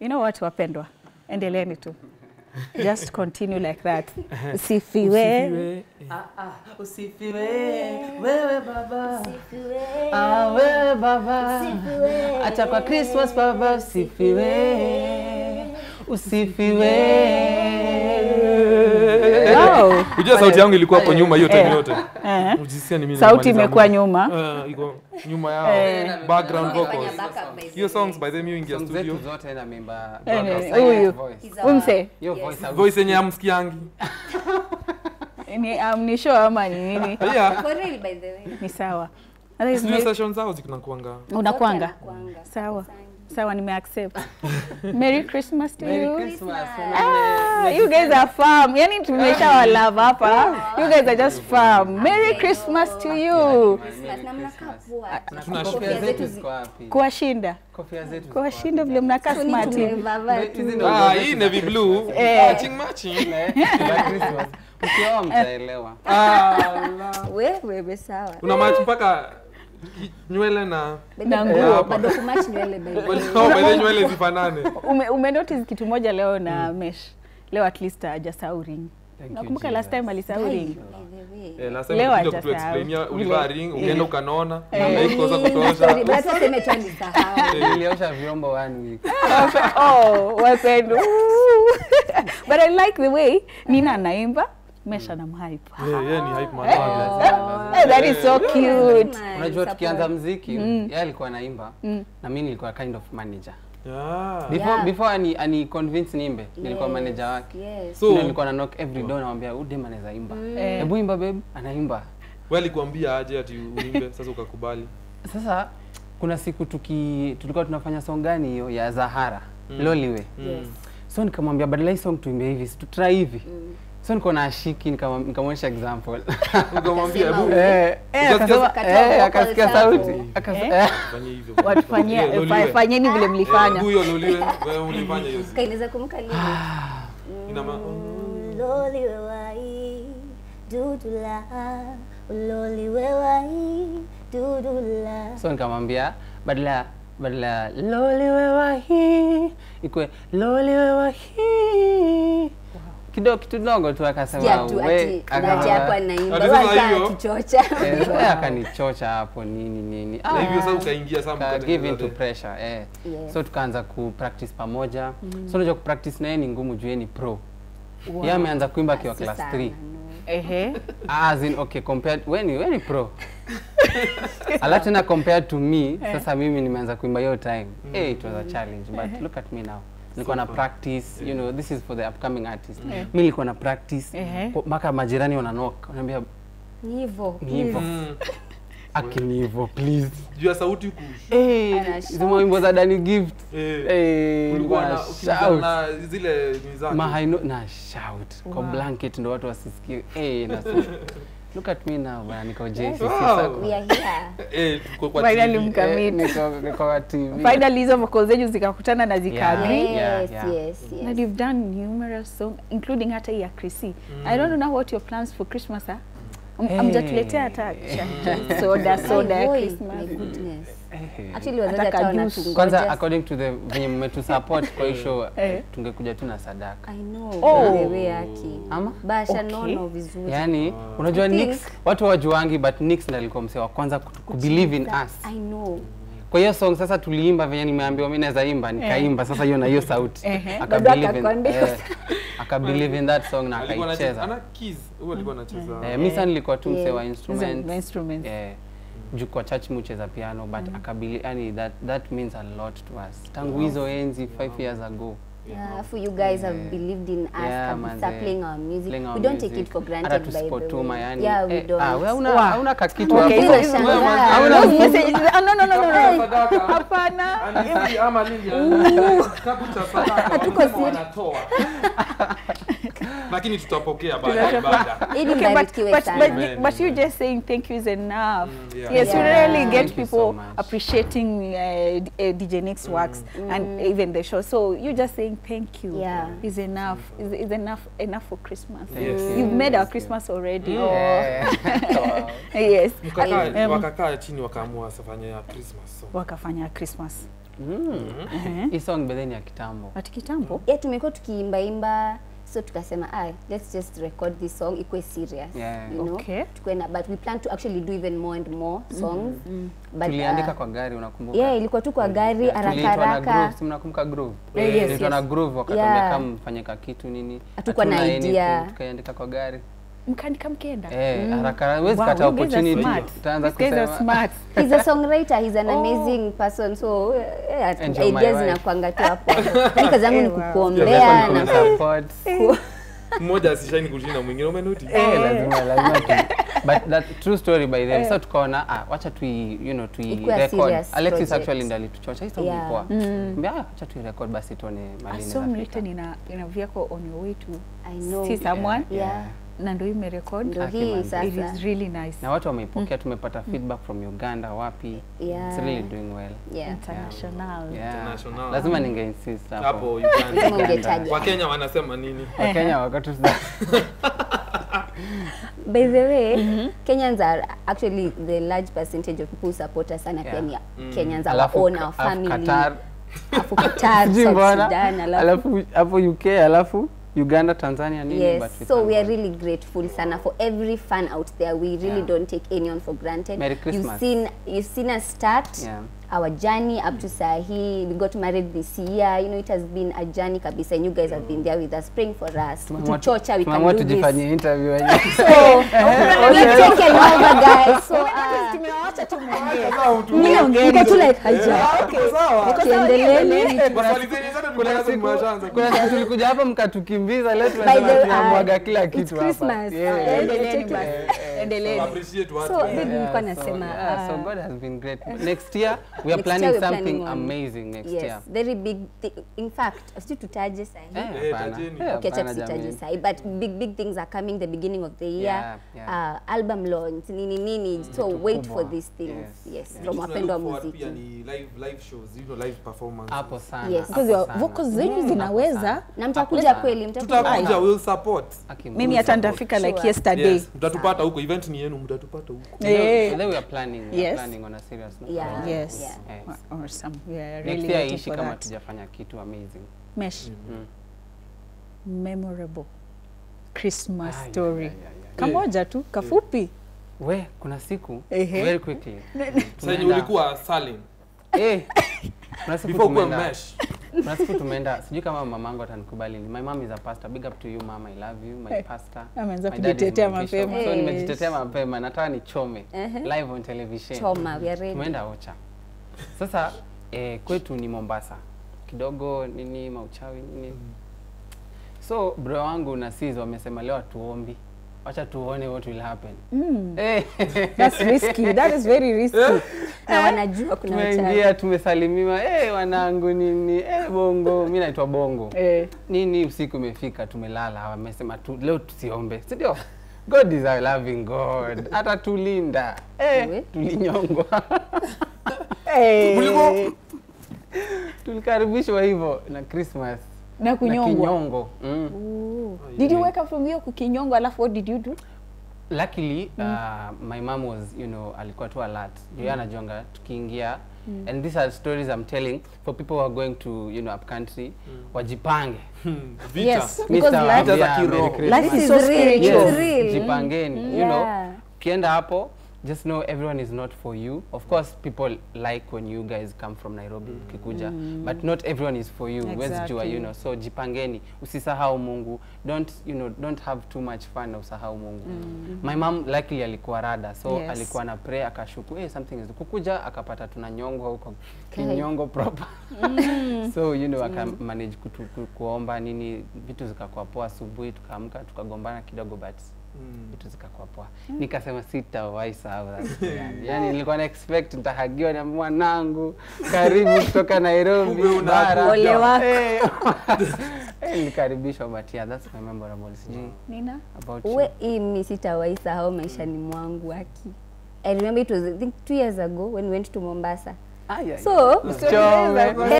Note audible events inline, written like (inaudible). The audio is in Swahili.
you know what wapendwa, endeleeni tu just continue like that. (laughs) Ah, ah, usifiwe. Usifiwe. Wewe baba. Usifiwe. Ah, wewe baba. Usifiwe. Hata kwa Christmas baba usifiwe. Usifiwe. usifiwe. Unajua sauti yangu ilikuwa hapo nyuma hiyo time eh. yote. Eh. Ujisikia ni mimi. Sauti imekuwa nyuma. Eh, iko nyuma yao. Eh. Background vocals. Hiyo songs by the way ingia studio. Zote na memba huyu. Umse. Hiyo Voice Voice yenye amsikiangi. (laughs) Ni um, ni show ama ni nini? (laughs) Yeah. Ni sawa. Sio session zao zikunakuanga. Unakuanga. Sawa. Sawa, nimeaccept. Merry Christmas to you. Ah, you guys are firm. Yani tumesha wa love hapa. You guys are just firm. Merry Christmas to you. Tuna kofia zetu ziko Kuwashinda. Kuwashinda vile mnakaa smart. Ah, hii navy blue. Eh. Matching matching. Mkiwa mtaelewa. Ah, wewe sawa. Una match mpaka nywele na na nguo bado kumach nywele by (laughs) nywele zifanane. Ume, notice kitu moja leo na mm. mesh leo at least hajasahau ring. Nakumbuka last time alisahau ring. Eh, last time nilikuja kutuexplainia ulivaa ring ukaenda eh. ukanaona za eh. kutosha. Basi sema tu alisahau. Eh, niliosha vyombo one week. (laughs) Oh, wapendo. But I like the way Nina naimba mesha na anamhype. Yeah, yeah, ni hype man. Oh, that is so cute. Unajua tukianza mziki mm. yeye alikuwa anaimba mm. na mimi nilikuwa kind of manager. Yeah. Before yeah. before ani ani convince nimbe yes. nilikuwa manager wake. Yes. So nilikuwa na knock every door namwambia ude dem imba. Mm. Eh. Hebu imba babe, anaimba. Wewe alikwambia aje ati uimbe (laughs) sasa ukakubali? Sasa kuna siku tuki tulikuwa tunafanya song gani hiyo ya Zahara mm. Loliwe. Mm. Yes. So nikamwambia badala hii song tuimbe hivi, tutry hivi. Mm so niko na shiki nikamwonyesha example (laughs) ukamwambia eh, eh, eh, akasikia sauti fanyeni vile mlifanya so nikamwambia badala badala loliwewahi ikwe loliwewahi kidogo kidogo tu akasema wewe akanichocha eh, akanichocha hapo nini nini ah, na hivyo sasa ah, ukaingia sasa give into pressure eh yeah. so tukaanza ku practice pamoja mm. so unajua ku practice naye ni ngumu juu ni pro wow. yeye ameanza kuimba kwa class 3 ehe as in okay compared when you when pro (laughs) alafu tena compared to me eh. sasa mimi nimeanza kuimba hiyo time mm. hey, eh, it was a challenge but look at me now nilikuwa na practice you know this is for the upcoming artist mimi nilikuwa na practice mpaka majirani wananoka wanaambia ni hivyo ni hivyo mm akini hivyo please. Juu ya sauti huku. Eh, zimo wimbo za Dani Gift. Eh, eh, kulikuwa na shout na zile mizani. ma Mahaino na shout. Kwa blanket ndio watu wasisikie. Eh, na (laughs) Look at me now bana, niko JCC wow. Sasa. We are (laughs) here. Eh, tuko kwa TV. Finally mkamit. Eh, niko niko kwa TV. Finally hizo vocals zenyu zikakutana na zikaagree. Yeah. Yes, yeah. yes, yes. And you've done numerous songs including hata ya Chrissy. Mm. I don't know what your plans for Christmas are. Hamjatuletea hata soda (laughs) soda ya Christmas. Kwanza according to the venye support kwa hiyo (laughs) tungekuja tu na sadaka. I know. Oh. Wewe yake. Ama? Basha okay. nono vizuri. Yaani oh. unajua Nix watu wajuangi but Nix ndiye alikuwa msee wa kwanza kubelieve in us. I know. Kwa hiyo song sasa tuliimba venye nimeambiwa mimi naweza imba, nikaimba eh. sasa hiyo na hiyo sauti. Akabelieve aka believe in that song na akaicheza. Ana keys, huyo alikuwa anacheza. Eh, mimi sana nilikuwa tu msee wa instruments. Instruments. Eh juu kwa church mucheza piano but mm. akabili yani that, that means a lot to us tangu hizo enzi 5 years ago Yeah, for you guys yeah. have believed in us yeah, kabisa playing our music. Playing our we don't music. take it for granted by the way. Yani. Yeah, we eh, don't. Ah, wewe una hauna kakitu hapo. Hauna message. No no no no. Hapana. Ama nini? Kitabu cha sadaka. Hatuko siri lakini tutapokea baada (laughs) Okay, but but, but, but you just saying thank you is enough mm, yeah. yes yeah. you really get thank people so appreciating uh, uh, DJ Nick's mm. works mm. and even the show so you just saying thank you yeah. is enough is, is enough enough for Christmas yes. mm. you've made our Christmas already yeah. oh. (laughs) yes um, wakakaa chini wakaamua wafanye Christmas wakafanya Christmas Mm. Mm-hmm. Uh -huh. Hii song bedheni ya kitambo. Ati kitambo? Yeah, tumekuwa tukiimbaimba so tukasema ah, let's just record this song ikuwe serious yeah. you know okay. tukue na but we plan to actually do even more and more mm-hmm. songs mm -hmm. but tuliandika uh, kwa gari unakumbuka yeah ilikuwa tu kwa mm-hmm. gari haraka yeah. haraka si mnakumbuka groove yeah, yes, yes. na groove wakati yeah. kama mfanyeka kitu nini hatukuwa na idea tukaandika kwa gari mkaandika mkenda eh, mm. haraka mm. kata opportunity. Utaanza kusema smart. (laughs) He's a songwriter, he's an oh. amazing person. So yeah, ideas zinakuanga tu (laughs) hapo. Mimi kazi yangu ni eh, kukuombea na support. Eh. (laughs) Mmoja asishani kushinda mwingine, umenoti? Eh, lazima lazima but that true story by them so tukaona ah, wacha tui you know tui record Alexis actually ndali tuchocha hii sauti ilikuwa yeah. mbaya mm. Ah, acha tui record basi tuone ah, malini so written ina ina vehicle on your way to I know see someone yeah. yeah na ndio imerekod ndio hii sasa. It is really nice. Na watu wamepokea mm. tumepata hmm. feedback mm. from Uganda, wapi. Yeah. It's really doing well. Yeah. International. Yeah. International. Lazima ninge insist hapo. Hapo Uganda. Kenya wanasema nini? Kwa Kenya wakati By the way, mm -hmm. Kenyans are actually the large percentage of people who support us sana yeah. Kenya. Mm. Kenyans are our own, our family. Qatar. Alafu Qatar, (laughs) South Sudan, alafu, alafu UK, alafu Uganda, Tanzania nini yes. but so we are really grateful sana for every fan out there. We really yeah. don't take anyone for granted. Merry Christmas. You've seen, you've seen us start. Yeah our journey up to sahi we got married this year you know it has been a journey kabisa and you guys have been there with us praying for us to tuchocha we can do this interview (laughs) so (laughs) we we've taken over guys so uh, tumewacha tu kuna siku tulikuja hapa mkatukimbiza leo tunamwaga kila kitu hapa endeleni so baby nilikuwa nasema so uh, God has been great next year we are next planning year, something planning amazing next yes, year. very big in fact sijui tutaje sahitaje eh, eh, eh, sahi but big big things are coming the beginning of the year yeah, yeah. Uh, album launch nini nini mm. so wait for these things yes, yes. from wapendo wa muziki Apo sana vocals zenu zinaweza na mtakuja kweli mtakuja will support mimi hata nitafika like yesterday mtatupata huko event ni yenu mtatupata huko there we are planning we are planning on a serious note yes yes. yes. or, or some we are really Next year ishi kama tujafanya kitu amazing mesh mm -hmm. memorable Christmas ah, story yeah, yeah, yeah. kamoja tu eh. kafupi yeah. We, kuna siku Ehe. very quickly. Mm, Sasa ulikuwa Salim. Eh. Kuna siku tumeenda. Mesh. Kuna siku tumeenda, sijui kama mamangu atanikubali. My mom is a pastor. Big up to you mama, I love you. My eh. pastor. Ameanza kujitetea mapema. So nimejitetea mapema, nataka nichome live on television. Choma, we are ready. Tumeenda Ocha. Sasa eh, kwetu ni Mombasa kidogo nini mauchawi nini mm. So bro wangu na sis wamesema leo tuombi wacha tuone what will happen. Mm. Hey. (laughs) Eh. That's risky. That is very risky. Eh. na wanajua kuna uchawi. Tumeingia tumesalimiwa, eh hey, wanangu nini, eh hey, bongo, mimi naitwa bongo. Hey. Eh. Nini usiku umefika, tumelala, wamesema tu, leo tusiombe. Si ndio? God is a loving God. Hata (laughs) tulinda. Eh, hey, tulinyongwa. (laughs) hey. tulikaribishwa hivyo na Christmas na kinyongo. Mm. Did you wake up from hiyo kukinyongo, alafu what did you do? Luckily mm. uh, my mom was you know alikuwa tu alert juu mm. anajonga tukiingia mm. and these are stories I'm telling for people who are going to you know up country wajipange (laughs) yes, because life, yeah, life is so spiritual jipangeni you know kienda hapo just know everyone is not for you. Of course, people like when you guys come from Nairobi mm. ukikuja, mm. but not everyone is for you. Exactly. Wezi jua, you know. So jipangeni, usisahau Mungu. Don't, you know, don't have too much fun na usahau Mungu. Mm. My mom likely alikuwa rada. So yes. alikuwa na pray akashuku, hey, something is kukuja akapata tuna nyongo huko. Kinyongo proper. Mm. (laughs) so, you know, aka mm. manage kutu, kuomba nini vitu zikakuwa poa asubuhi tukaamka tukagombana kidogo but Mm. vitu mm. zikakuwa poa mm. nikasema sitawahi sahau (laughs) yani nilikuwa na expect nitahagiwa na mwanangu karibu kutoka Nairobi bara ole wako (laughs) eh, (laughs) eh, nilikaribishwa but yeah that's my memorable sijui mm. nina about we hii eh, mi sitawahi sahau maishani mwangu aki I remember it was I think two years ago when we went to Mombasa ah, yeah, so yeah. so